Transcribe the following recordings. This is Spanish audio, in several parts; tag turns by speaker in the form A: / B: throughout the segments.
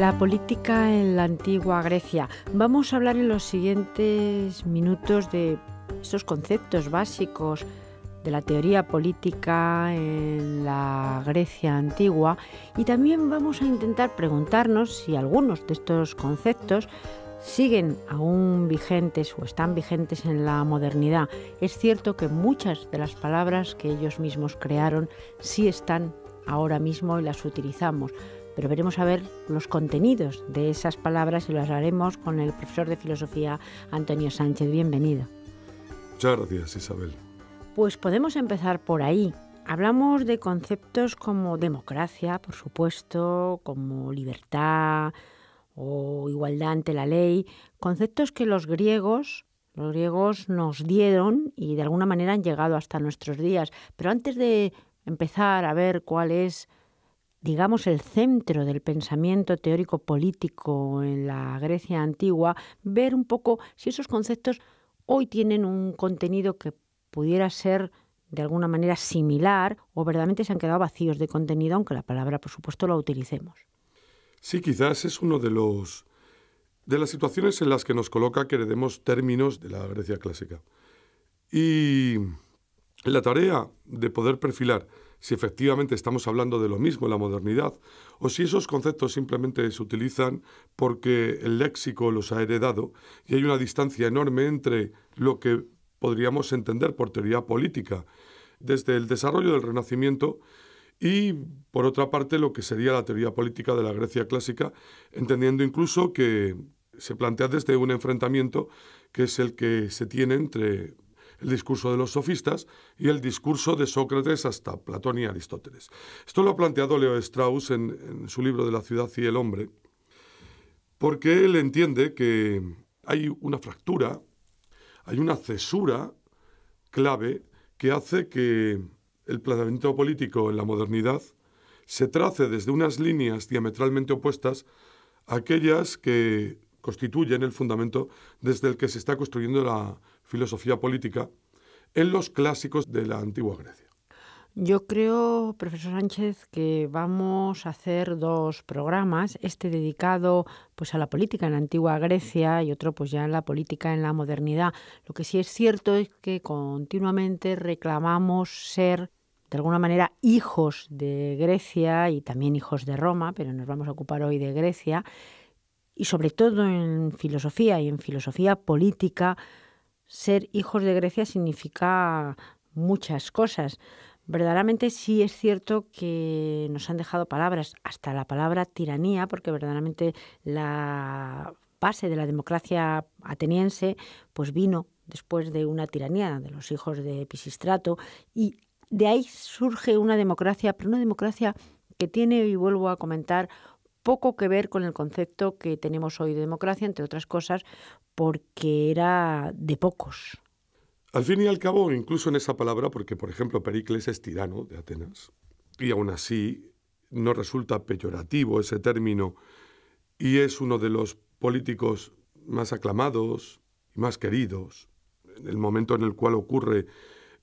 A: La política en la antigua Grecia. Vamos a hablar en los siguientes minutos de estos conceptos básicos de la teoría política en la Grecia antigua y también vamos a intentar preguntarnos si algunos de estos conceptos siguen aún vigentes o están vigentes en la modernidad. Es cierto que muchas de las palabras que ellos mismos crearon sí están ahora mismo y las utilizamos pero veremos a ver los contenidos de esas palabras y las haremos con el profesor de filosofía Antonio Sánchez. Bienvenido. Muchas
B: gracias, Isabel.
A: Pues podemos empezar por ahí. Hablamos de conceptos como democracia, por supuesto, como libertad o igualdad ante la ley, conceptos que los griegos los griegos nos dieron y de alguna manera han llegado hasta nuestros días. Pero antes de empezar a ver cuál es digamos, el centro del pensamiento teórico político en la Grecia antigua, ver un poco si esos conceptos hoy tienen un contenido que pudiera ser de alguna manera similar o verdaderamente se han quedado vacíos de contenido, aunque la palabra, por supuesto, la utilicemos.
B: Sí, quizás es uno de los de las situaciones en las que nos coloca que heredemos términos de la Grecia clásica. Y la tarea de poder perfilar si efectivamente estamos hablando de lo mismo en la modernidad o si esos conceptos simplemente se utilizan porque el léxico los ha heredado y hay una distancia enorme entre lo que podríamos entender por teoría política desde el desarrollo del Renacimiento y, por otra parte, lo que sería la teoría política de la Grecia clásica, entendiendo incluso que se plantea desde un enfrentamiento que es el que se tiene entre el discurso de los sofistas y el discurso de Sócrates hasta Platón y Aristóteles. Esto lo ha planteado Leo Strauss en, su libro de La ciudad y el hombre, porque él entiende que hay una fractura, hay una cesura clave que hace que el planteamiento político en la modernidad se trace desde unas líneas diametralmente opuestas a aquellas que constituyen el fundamento desde el que se está construyendo la filosofía política en los clásicos de la antigua Grecia.
A: Yo creo, profesor Sánchez, que vamos a hacer dos programas, este dedicado pues a la política en la antigua Grecia y otro pues ya en la política en la modernidad. Lo que sí es cierto es que continuamente reclamamos ser de alguna manera hijos de Grecia y también hijos de Roma, pero nos vamos a ocupar hoy de Grecia y sobre todo en filosofía y en filosofía política ser hijos de Grecia significa muchas cosas. Verdaderamente sí es cierto que nos han dejado palabras, hasta la palabra tiranía, porque verdaderamente la base de la democracia ateniense pues vino después de una tiranía de los hijos de Pisistrato y de ahí surge una democracia, pero una democracia que tiene, y vuelvo a comentar, poco que ver con el concepto que tenemos hoy de democracia, entre otras cosas, porque era de pocos.
B: Al fin y al cabo, incluso en esa palabra, porque por ejemplo Pericles es tirano de Atenas, y aún así no resulta peyorativo ese término, y es uno de los políticos más aclamados y más queridos, en el momento en el cual ocurre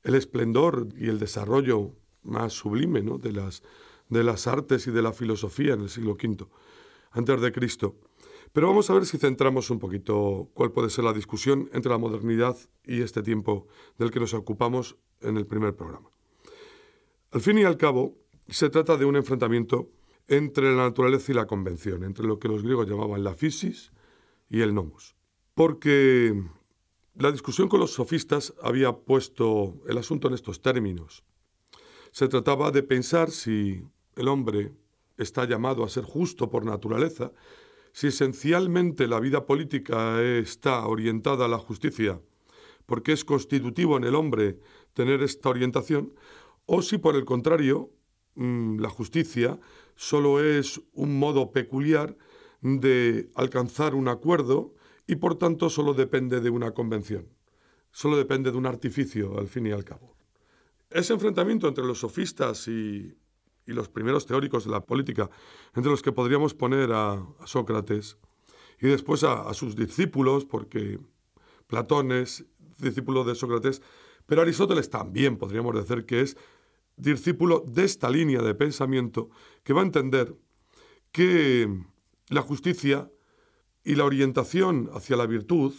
B: el esplendor y el desarrollo más sublime ¿no? de las de las artes y de la filosofía en el siglo V antes de Cristo. Pero vamos a ver si centramos un poquito cuál puede ser la discusión entre la modernidad y este tiempo del que nos ocupamos en el primer programa. Al fin y al cabo, se trata de un enfrentamiento entre la naturaleza y la convención, entre lo que los griegos llamaban la physis y el nomos. Porque la discusión con los sofistas había puesto el asunto en estos términos. Se trataba de pensar si el hombre está llamado a ser justo por naturaleza, si esencialmente la vida política está orientada a la justicia, porque es constitutivo en el hombre tener esta orientación, o si por el contrario mm, la justicia solo es un modo peculiar de alcanzar un acuerdo y por tanto solo depende de una convención, solo depende de un artificio al fin y al cabo. Ese enfrentamiento entre los sofistas y y los primeros teóricos de la política, entre los que podríamos poner a, Sócrates y después a, a, sus discípulos, porque Platón es discípulo de Sócrates, pero Aristóteles también podríamos decir que es discípulo de esta línea de pensamiento que va a entender que la justicia y la orientación hacia la virtud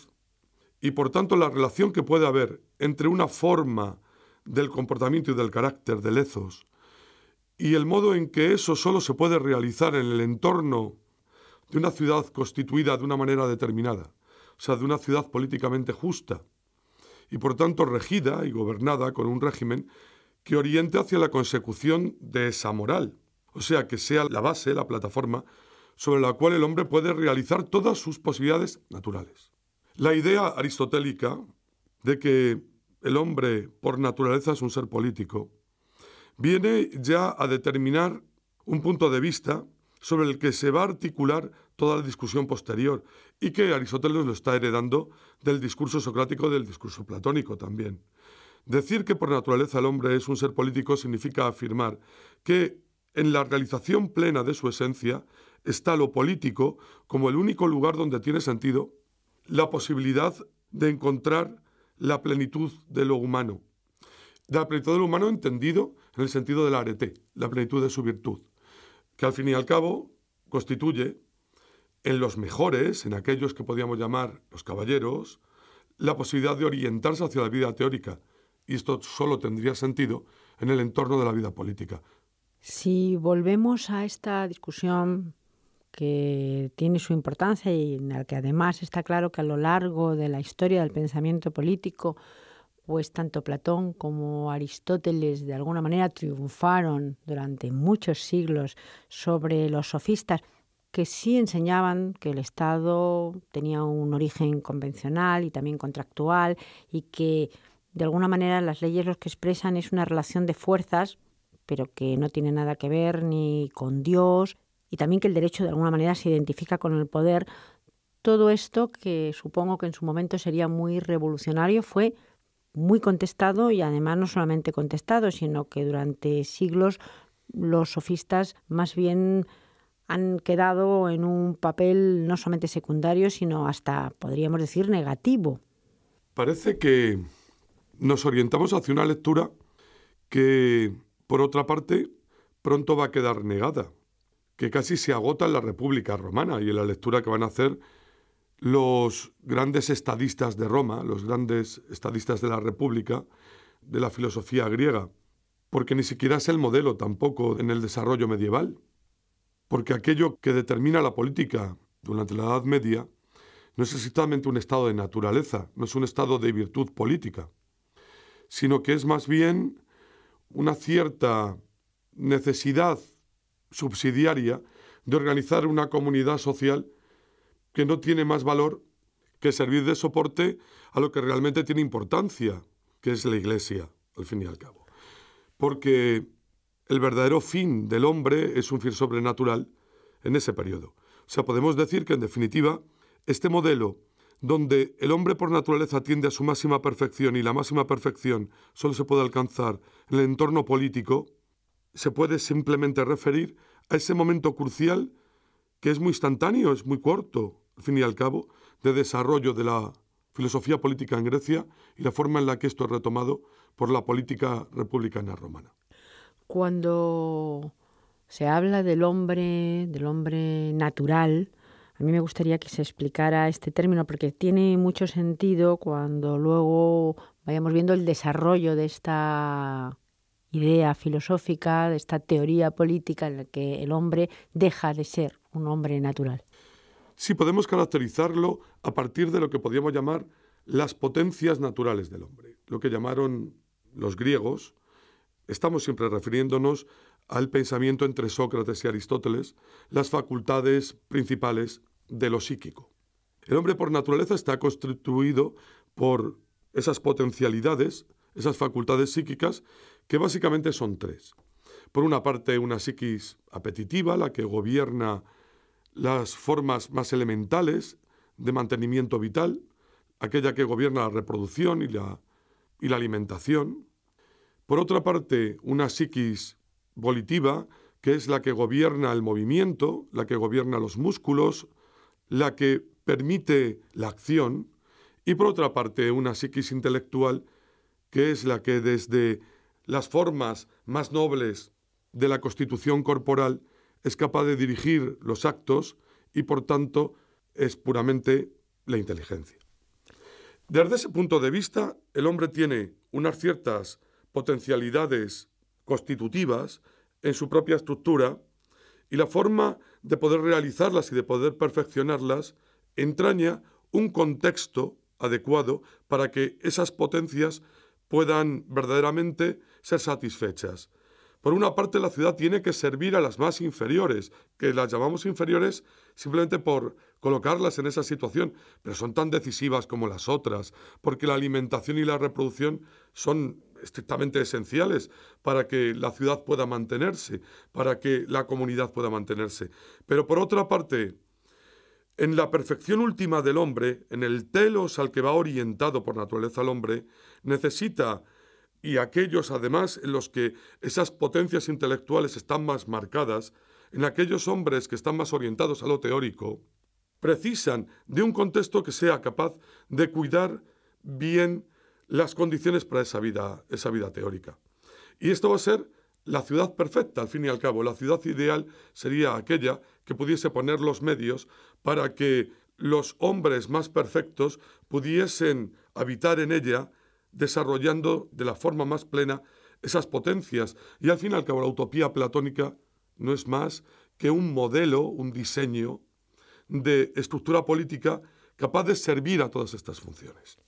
B: y por tanto la relación que puede haber entre una forma del comportamiento y del carácter de Lezos y el modo en que eso solo se puede realizar en el entorno de una ciudad constituida de una manera determinada, o sea, de una ciudad políticamente justa y por tanto regida y gobernada con un régimen que oriente hacia la consecución de esa moral, o sea, que sea la base, la plataforma sobre la cual el hombre puede realizar todas sus posibilidades naturales. La idea aristotélica de que el hombre por naturaleza es un ser político viene ya a determinar un punto de vista sobre el que se va a articular toda la discusión posterior y que Aristóteles lo está heredando del discurso socrático del discurso platónico también. Decir que por naturaleza el hombre es un ser político significa afirmar que en la realización plena de su esencia está lo político como el único lugar donde tiene sentido la posibilidad de encontrar la plenitud de lo humano, de la plenitud del humano entendido en el sentido del arete, la plenitud de su virtud, que al fin y al cabo constituye en los mejores, en aquellos que podíamos llamar los caballeros, la posibilidad de orientarse hacia la vida teórica. Y esto solo tendría sentido en el entorno de la vida política.
A: Si volvemos a esta discusión que tiene su importancia y en la que además está claro que a lo largo de la historia del pensamiento político pues tanto Platón como Aristóteles de alguna manera triunfaron durante muchos siglos sobre los sofistas, que sí enseñaban que el Estado tenía un origen convencional y también contractual y que de alguna manera las leyes lo que expresan es una relación de fuerzas, pero que no tiene nada que ver ni con Dios y también que el derecho de alguna manera se identifica con el poder. Todo esto que supongo que en su momento sería muy revolucionario fue muy contestado y además no solamente contestado, sino que durante siglos los sofistas más bien han quedado en un papel no solamente secundario, sino hasta, podríamos decir, negativo.
B: Parece que nos orientamos hacia una lectura que, por otra parte, pronto va a quedar negada, que casi se agota en la República Romana y en la lectura que van a hacer los grandes estadistas de Roma, los grandes estadistas de la República, de la filosofía griega, porque ni siquiera es el modelo tampoco en el desarrollo medieval, porque aquello que determina la política durante la Edad Media no es exactamente un estado de naturaleza, no es un estado de virtud política, sino que es más bien una cierta necesidad subsidiaria de organizar una comunidad social que no tiene más valor que servir de soporte a lo que realmente tiene importancia, que es la Iglesia, al fin y al cabo. Porque el verdadero fin del hombre es un fin sobrenatural en ese periodo. O sea, podemos decir que, en definitiva, este modelo donde el hombre por naturaleza tiende a su máxima perfección y la máxima perfección solo se puede alcanzar en el entorno político, se puede simplemente referir a ese momento crucial que es muy instantáneo, es muy corto, al fin y al cabo, de desarrollo de la filosofía política en Grecia y la forma en la que esto es retomado por la política republicana romana.
A: Cuando se habla del hombre, del hombre natural, a mí me gustaría que se explicara este término porque tiene mucho sentido cuando luego vayamos viendo el desarrollo de esta idea filosófica, de esta teoría política en la que el hombre deja de ser un hombre natural
B: si podemos caracterizarlo a partir de lo que podríamos llamar las potencias naturales del hombre, lo que llamaron los griegos, estamos siempre refiriéndonos al pensamiento entre Sócrates y Aristóteles, las facultades principales de lo psíquico. El hombre por naturaleza está constituido por esas potencialidades, esas facultades psíquicas, que básicamente son tres. Por una parte, una psiquis apetitiva, la que gobierna las formas más elementales de mantenimiento vital, aquella que gobierna la reproducción y la, alimentación. Por otra parte, una psiquis volitiva, que es la que gobierna el movimiento, la que gobierna los músculos, la que permite la acción. Y por otra parte, una psiquis intelectual, que es la que desde las formas más nobles de la constitución corporal es capaz de dirigir los actos y por tanto es puramente la inteligencia. Desde ese punto de vista, el hombre tiene unas ciertas potencialidades constitutivas en su propia estructura y la forma de poder realizarlas y de poder perfeccionarlas entraña un contexto adecuado para que esas potencias puedan verdaderamente ser satisfechas. Por una parte, la ciudad tiene que servir a las más inferiores, que las llamamos inferiores simplemente por colocarlas en esa situación, pero son tan decisivas como las otras, porque la alimentación y la reproducción son estrictamente esenciales para que la ciudad pueda mantenerse, para que la comunidad pueda mantenerse. Pero por otra parte, en la perfección última del hombre, en el telos al que va orientado por naturaleza el hombre, necesita y aquellos además en los que esas potencias intelectuales están más marcadas, en aquellos hombres que están más orientados a lo teórico, precisan de un contexto que sea capaz de cuidar bien las condiciones para esa vida, esa vida teórica. Y esto va a ser la ciudad perfecta, al fin y al cabo. La ciudad ideal sería aquella que pudiese poner los medios para que los hombres más perfectos pudiesen habitar en ella desarrollando de la forma más plena esas potencias. Y al fin y al cabo la utopía platónica no es más que un modelo, un diseño de estructura política capaz de servir a todas estas funciones.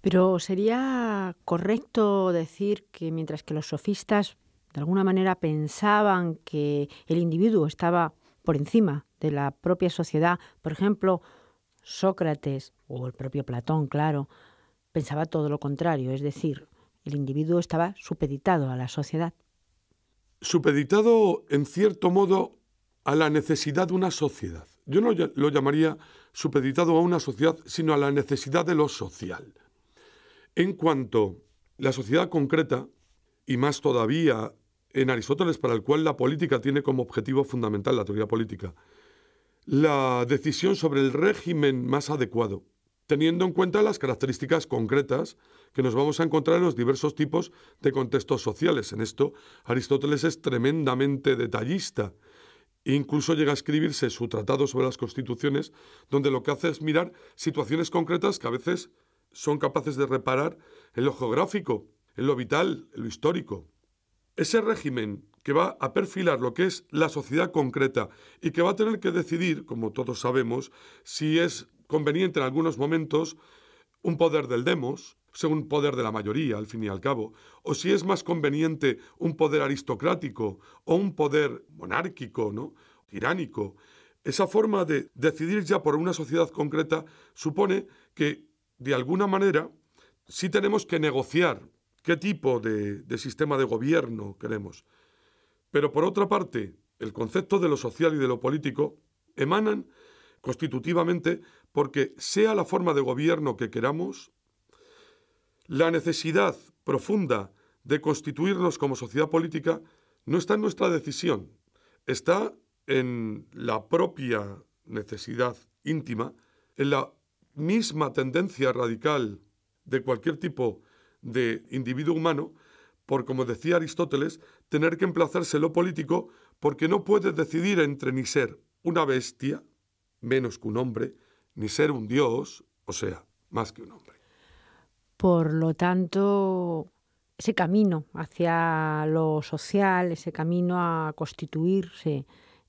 A: Pero sería correcto decir que mientras que los sofistas de alguna manera pensaban que el individuo estaba por encima de la propia sociedad, por ejemplo, Sócrates o el propio Platón, claro, pensaba todo lo contrario, es decir, el individuo estaba supeditado a la sociedad.
B: Supeditado, en cierto modo, a la necesidad de una sociedad. Yo no lo llamaría supeditado a una sociedad, sino a la necesidad de lo social. En cuanto la sociedad concreta, y más todavía en Aristóteles, para el cual la política tiene como objetivo fundamental la teoría política, la decisión sobre el régimen más adecuado, teniendo en cuenta las características concretas que nos vamos a encontrar en los diversos tipos de contextos sociales. En esto, Aristóteles es tremendamente detallista. Incluso llega a escribirse su tratado sobre las constituciones, donde lo que hace es mirar situaciones concretas que a veces son capaces de reparar en lo geográfico, en lo vital, en lo histórico. Ese régimen que va a perfilar lo que es la sociedad concreta y que va a tener que decidir, como todos sabemos, si es conveniente en algunos momentos un poder del demos, según un poder de la mayoría, al fin y al cabo, o si es más conveniente un poder aristocrático o un poder monárquico, ¿no? tiránico. Esa forma de decidir ya por una sociedad concreta supone que, de alguna manera, sí tenemos que negociar qué tipo de, de sistema de gobierno queremos. Pero, por otra parte, el concepto de lo social y de lo político emanan constitutivamente porque, sea la forma de gobierno que queramos, la necesidad profunda de constituirnos como sociedad política no está en nuestra decisión, está en la propia necesidad íntima, en la misma tendencia radical de cualquier tipo de individuo humano, por, como decía Aristóteles, tener que emplazarse lo político porque no puede decidir entre ni ser una bestia, menos que un hombre, ni ser un dios, o sea, más que un hombre.
A: Por lo tanto, ese camino hacia lo social, ese camino a constituirse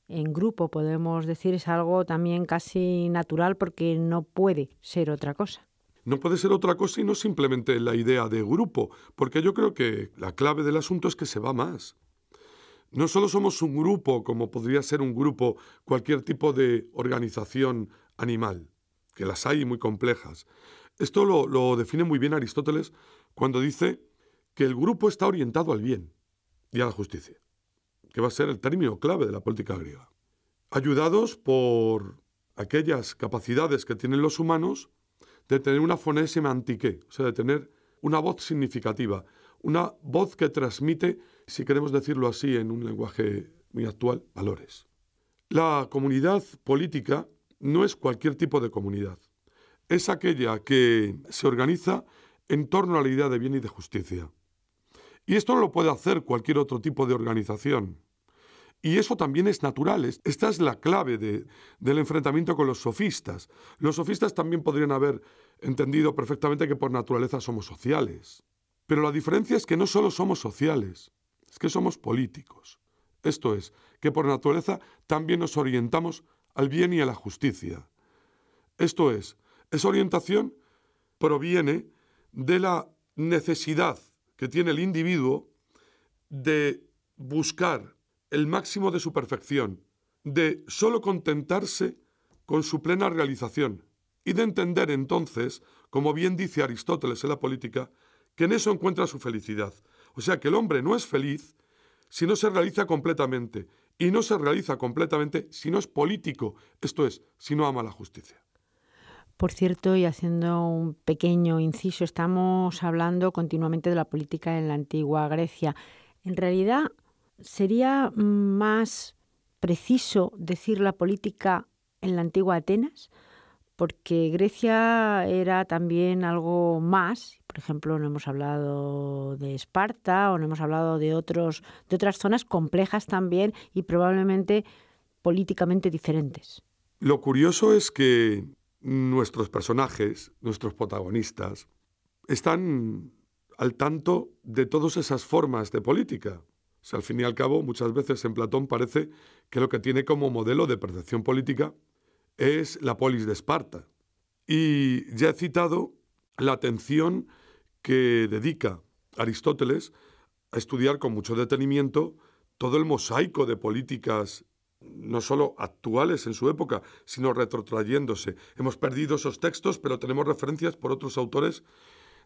A: en grupo, podemos decir, es algo también casi natural porque no puede ser otra cosa.
B: No puede ser otra cosa y no simplemente la idea de grupo, porque yo creo que la clave del asunto es que se va más. No solo somos un grupo, como podría ser un grupo cualquier tipo de organización animal, que las hay muy complejas. Esto lo, define muy bien Aristóteles cuando dice que el grupo está orientado al bien y a la justicia, que va a ser el término clave de la política griega. Ayudados por aquellas capacidades que tienen los humanos de tener una fonésima antique, o sea, de tener una voz significativa, una voz que transmite si queremos decirlo así en un lenguaje muy actual, valores. La comunidad política no es cualquier tipo de comunidad. Es aquella que se organiza en torno a la idea de bien y de justicia. Y esto no lo puede hacer cualquier otro tipo de organización. Y eso también es natural. Esta es la clave del enfrentamiento con los sofistas. Los sofistas también podrían haber entendido perfectamente que por naturaleza somos sociales. Pero la diferencia es que no solo somos sociales, que somos políticos. Esto es, que por naturaleza también nos orientamos al bien y a la justicia. Esto es, esa orientación proviene de la necesidad que tiene el individuo de buscar el máximo de su perfección, de solo contentarse con su plena realización y de entender entonces, como bien dice Aristóteles en la política, que en eso encuentra su felicidad, o sea que el hombre no es feliz si no se realiza completamente, y no se realiza completamente si no es político, esto es, si no ama la justicia.
A: Por cierto, y haciendo un pequeño inciso, estamos hablando continuamente de la política en la antigua Grecia. En realidad, ¿sería más preciso decir la política en la antigua Atenas? porque Grecia era también algo más. Por ejemplo, no hemos hablado de Esparta o no hemos hablado de, otras zonas complejas también y probablemente políticamente diferentes.
B: Lo curioso es que nuestros personajes, nuestros protagonistas, están al tanto de todas esas formas de política. sea, al fin y al cabo, muchas veces en Platón parece que lo que tiene como modelo de percepción política es la polis de Esparta. Y ya he citado la atención que dedica Aristóteles a estudiar con mucho detenimiento todo el mosaico de políticas no solo actuales en su época, sino retrotrayéndose. Hemos perdido esos textos, pero tenemos referencias por otros autores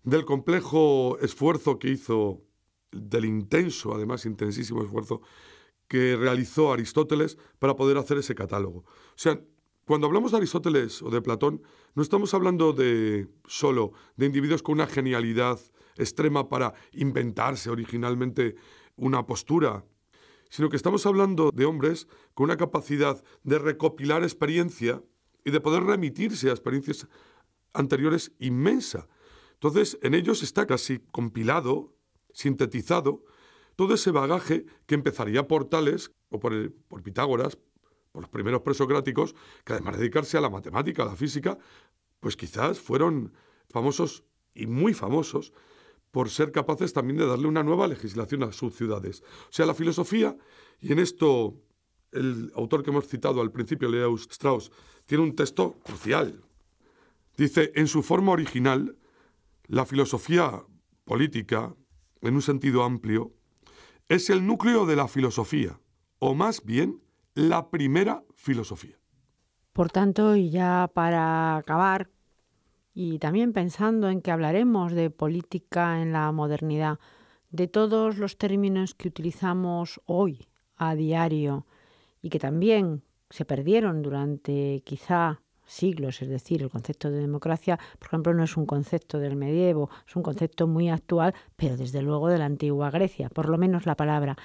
B: del complejo esfuerzo que hizo, del intenso, además intensísimo esfuerzo que realizó Aristóteles para poder hacer ese catálogo. O sea, cuando hablamos de Aristóteles o de Platón, no estamos hablando de solo de individuos con una genialidad extrema para inventarse originalmente una postura, sino que estamos hablando de hombres con una capacidad de recopilar experiencia y de poder remitirse a experiencias anteriores inmensa. Entonces, en ellos está casi compilado, sintetizado, todo ese bagaje que empezaría por Tales o por, por Pitágoras, los primeros presocráticos, que además de dedicarse a la matemática, a la física, pues quizás fueron famosos y muy famosos por ser capaces también de darle una nueva legislación a sus ciudades. O sea, la filosofía, y en esto el autor que hemos citado al principio, Leo Strauss, tiene un texto crucial. Dice, en su forma original, la filosofía política, en un sentido amplio, es el núcleo de la filosofía, o más bien la primera filosofía.
A: Por tanto, y ya para acabar, y también pensando en que hablaremos de política en la modernidad, de todos los términos que utilizamos hoy a diario y que también se perdieron durante quizá siglos, es decir, el concepto de democracia, por ejemplo, no es un concepto del medievo, es un concepto muy actual, pero desde luego de la antigua Grecia, por lo menos la palabra.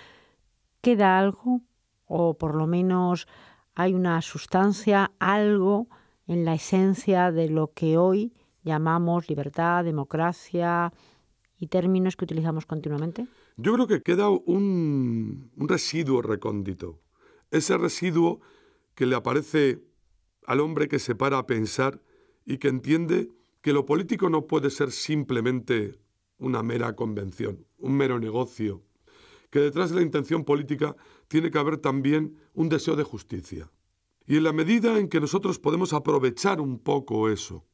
A: ¿Queda algo o por lo menos hay una sustancia, algo en la esencia de lo que hoy llamamos libertad, democracia y términos que utilizamos continuamente?
B: Yo creo que queda un, residuo recóndito. Ese residuo que le aparece al hombre que se para a pensar y que entiende que lo político no puede ser simplemente una mera convención, un mero negocio, que detrás de la intención política tiene que haber también un deseo de justicia. Y en la medida en que nosotros podemos aprovechar un poco eso,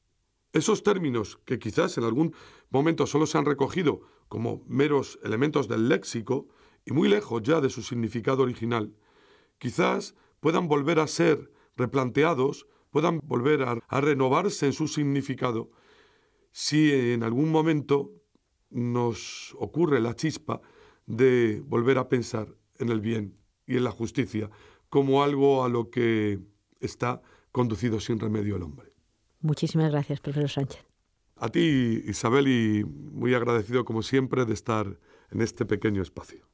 B: esos términos que quizás en algún momento solo se han recogido como meros elementos del léxico y muy lejos ya de su significado original, quizás puedan volver a ser replanteados, puedan volver a, renovarse en su significado, si en algún momento nos ocurre la chispa de volver a pensar en el bien y en la justicia como algo a lo que está conducido sin remedio el hombre.
A: Muchísimas gracias, profesor Sánchez.
B: A ti, Isabel, y muy agradecido como siempre de estar en este pequeño espacio.